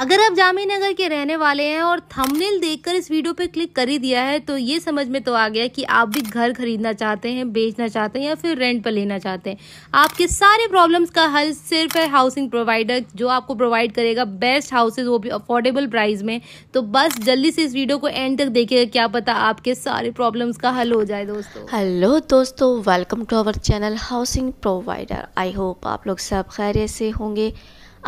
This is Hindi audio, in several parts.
अगर आप जामी नगर के रहने वाले हैं और थंबनेल देखकर इस वीडियो पे क्लिक कर ही दिया है तो ये समझ में तो आ गया कि आप भी घर खरीदना चाहते हैं बेचना चाहते हैं या फिर रेंट पर लेना चाहते हैं आपके सारे प्रॉब्लम्स का हल सिर्फ है हाउसिंग प्रोवाइडर जो आपको प्रोवाइड करेगा बेस्ट हाउसेज वो भी अफोर्डेबल प्राइस में तो बस जल्दी से इस वीडियो को एंड तक देखिएगा क्या पता आपके सारे प्रॉब्लम्स का हल हो जाए दोस्तों हेलो दोस्तों welcome to our channel housing provider I hope आप लोग सब खैरियत से होंगे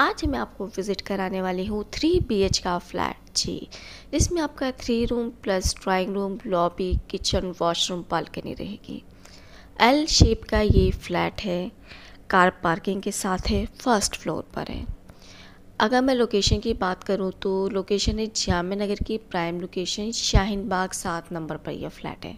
आज मैं आपको विज़िट कराने वाली हूँ थ्री बी का फ्लैट जी जिसमें आपका three room plus drawing room lobby kitchen washroom balcony रहेगी एल शेप का ये फ्लैट है कार पार्किंग के साथ है फर्स्ट फ्लोर पर है अगर मैं लोकेशन की बात करूँ तो लोकेशन है जामिया नगर की प्राइम लोकेशन शाहीन बाग सात नंबर पर यह फ्लैट है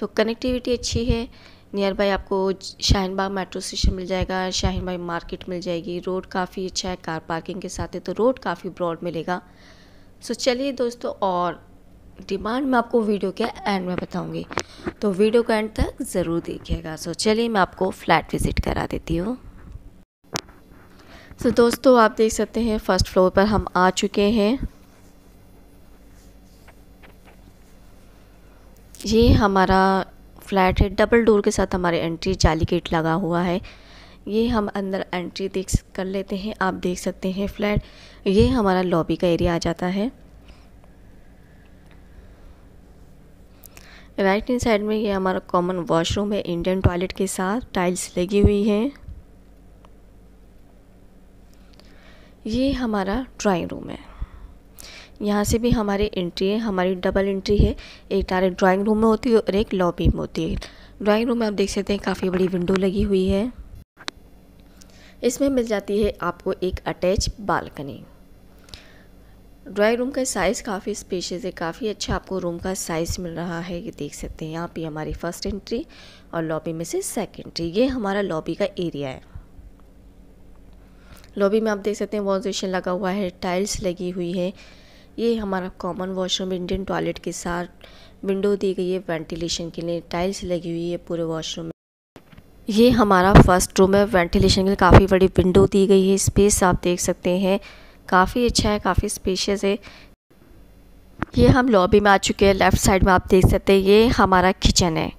तो कनेक्टिविटी अच्छी है नियर बाई आपको शाहीन बाग मेट्रो स्टेशन मिल जाएगा शाहीनबाग बाग मार्केट मिल जाएगी रोड काफ़ी अच्छा है कार पार्किंग के साथ है तो रोड काफ़ी ब्रॉड मिलेगा सो चलिए दोस्तों और डिमांड मैं आपको वीडियो के एंड में बताऊंगी तो वीडियो को एंड तक ज़रूर देखिएगा सो चलिए मैं आपको फ्लैट विज़िट करा देती हूँ सो so, दोस्तों आप देख सकते हैं फर्स्ट फ्लोर पर हम आ चुके हैं ये हमारा फ्लैट है डबल डोर के साथ हमारे एंट्री जाली गेट लगा हुआ है ये हम अंदर एंट्री देख कर लेते हैं आप देख सकते हैं फ्लैट ये हमारा लॉबी का एरिया आ जाता है राइट हैंड साइड में ये हमारा कॉमन वॉशरूम है इंडियन टॉयलेट के साथ टाइल्स लगी हुई हैं ये हमारा ड्राइंग रूम है यहाँ से भी हमारी एंट्री है हमारी डबल एंट्री है एक डायरेक्ट ड्राइंग रूम में होती है और एक लॉबी में होती है ड्राइंग रूम में आप देख सकते हैं काफ़ी बड़ी विंडो लगी हुई है इसमें मिल जाती है आपको एक अटैच बालकनी ड्राइंग रूम का साइज़ काफ़ी स्पेशियस है काफ़ी अच्छा आपको रूम का साइज़ मिल रहा है ये देख सकते हैं यहाँ पे हमारी फ़र्स्ट एंट्री और लॉबी में से सेकेंड एंट्री ये हमारा लॉबी का एरिया है लॉबी में आप देख सकते हैं वॉन्जेशन लगा हुआ है टाइल्स लगी हुई है ये हमारा कॉमन वॉशरूम इंडियन टॉयलेट के साथ विंडो दी गई है वेंटिलेशन के लिए टाइल्स लगी हुई है पूरे वॉशरूम में ये हमारा फर्स्ट रूम है वेंटिलेशन के लिए काफ़ी बड़ी विंडो दी गई है स्पेस आप देख सकते हैं काफ़ी अच्छा है काफ़ी स्पेशियस है ये हम लॉबी में आ चुके हैं लेफ़्ट साइड में आप देख सकते हैं ये हमारा किचन है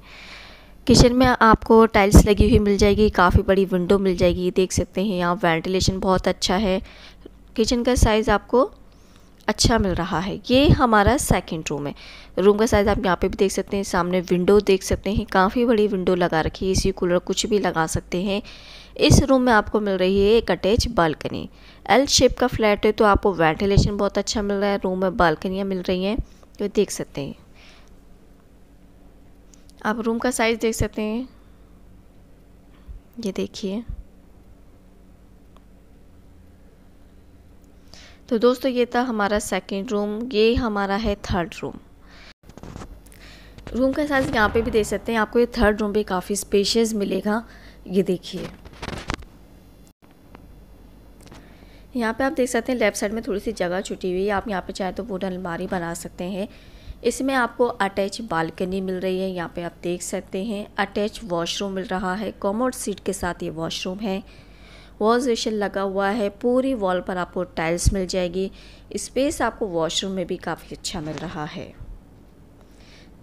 किचन में आपको टाइल्स लगी हुई मिल जाएगी काफ़ी बड़ी विंडो मिल जाएगी देख सकते हैं यहाँ वेंटिलेशन बहुत अच्छा है किचन का साइज़ आपको अच्छा मिल रहा है ये हमारा सेकंड रूम है रूम का साइज़ आप यहाँ पे भी देख सकते हैं सामने विंडो देख सकते हैं काफ़ी बड़ी विंडो लगा रखी है इसी कूलर कुछ भी लगा सकते हैं इस रूम में आपको मिल रही है एक अटैच बालकनी एल शेप का फ्लैट है तो आपको वेंटिलेशन बहुत अच्छा मिल रहा है रूम में बालकनियाँ मिल रही हैं तो देख सकते हैं आप रूम का साइज़ देख सकते हैं ये देखिए तो दोस्तों ये था हमारा सेकंड रूम ये हमारा है थर्ड रूम रूम का साइज़ यहाँ पे भी देख सकते हैं आपको ये थर्ड रूम भी काफ़ी स्पेशियस मिलेगा ये देखिए यहाँ पे आप देख सकते हैं लेफ़्ट साइड में थोड़ी सी जगह छुटी हुई है आप यहाँ पे चाहे तो पूरा अलमारी बना सकते हैं इसमें आपको अटैच बालकनी मिल रही है यहाँ पे आप देख सकते हैं अटैच वॉशरूम मिल रहा है कॉमोड सीट के साथ ये वॉशरूम है वॉश वेशन लगा हुआ है पूरी वॉल पर आपको टाइल्स मिल जाएगी स्पेस आपको वॉशरूम में भी काफ़ी अच्छा मिल रहा है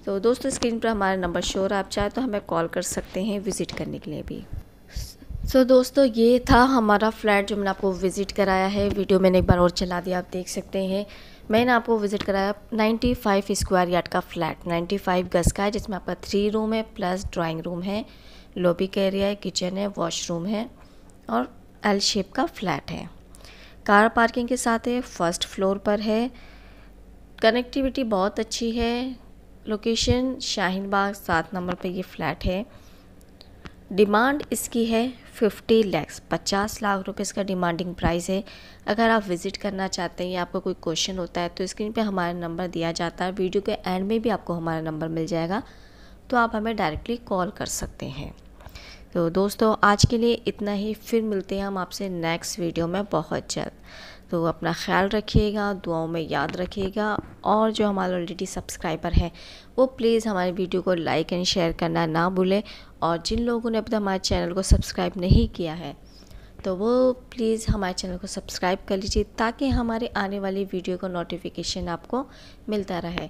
तो दोस्तों स्क्रीन पर हमारा नंबर शोर आप चाहे तो हमें कॉल कर सकते हैं विज़िट करने के लिए भी सो तो so, दोस्तों ये था हमारा फ्लैट जो मैंने आपको विज़िट कराया है वीडियो मैंने एक बार और चला दिया आप देख सकते हैं मैंने आपको विज़िट कराया 95 स्क्वायर यार्ड का फ्लैट 95 गज का है जिसमें आपका थ्री रूम है प्लस ड्राइंग रूम है लॉबी का एरिया है किचन है वॉशरूम है और एल शेप का फ्लैट है कार पार्किंग के साथ है फर्स्ट फ्लोर पर है कनेक्टिविटी बहुत अच्छी है लोकेशन शाहीन बाग सात नंबर पे ये फ्लैट है डिमांड इसकी है फिफ्टी लैक्स पचास लाख रुपए इसका डिमांडिंग प्राइस है अगर आप विज़िट करना चाहते हैं या आपको कोई क्वेश्चन होता है तो स्क्रीन पे हमारा नंबर दिया जाता है वीडियो के एंड में भी आपको हमारा नंबर मिल जाएगा तो आप हमें डायरेक्टली कॉल कर सकते हैं तो दोस्तों आज के लिए इतना ही फिर मिलते हैं हम आपसे नेक्स्ट वीडियो में बहुत जल्द तो अपना ख्याल रखिएगा दुआओं में याद रखिएगा और जो हमारे ऑलरेडी सब्सक्राइबर हैं वो प्लीज़ हमारे वीडियो को लाइक एंड शेयर करना ना भूलें और जिन लोगों ने अब तक हमारे चैनल को सब्सक्राइब नहीं किया है तो वो प्लीज़ हमारे चैनल को सब्सक्राइब कर लीजिए ताकि हमारे आने वाली वीडियो का नोटिफिकेशन आपको मिलता रहे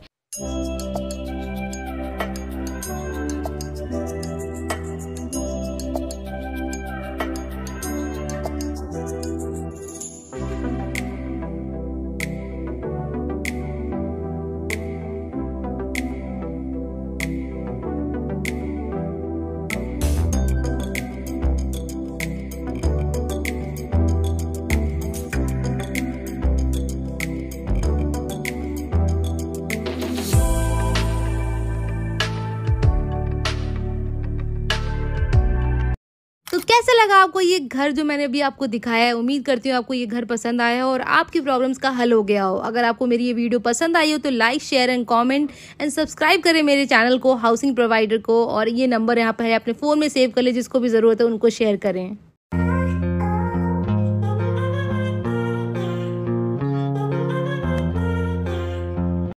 लगा आपको ये घर जो मैंने अभी आपको दिखाया है उम्मीद करती हूँ आपको ये घर पसंद आया हो और आपकी प्रॉब्लम्स का हल हो गया हो अगर आपको मेरी ये वीडियो पसंद आई हो तो like share and comment and subscribe करें मेरे चैनल को हाउसिंग प्रोवाइडर को और ये नंबर यहाँ पर है अपने फ़ोन में सेव कर ले जिसको भी ज़रूरत है उनको शेयर करें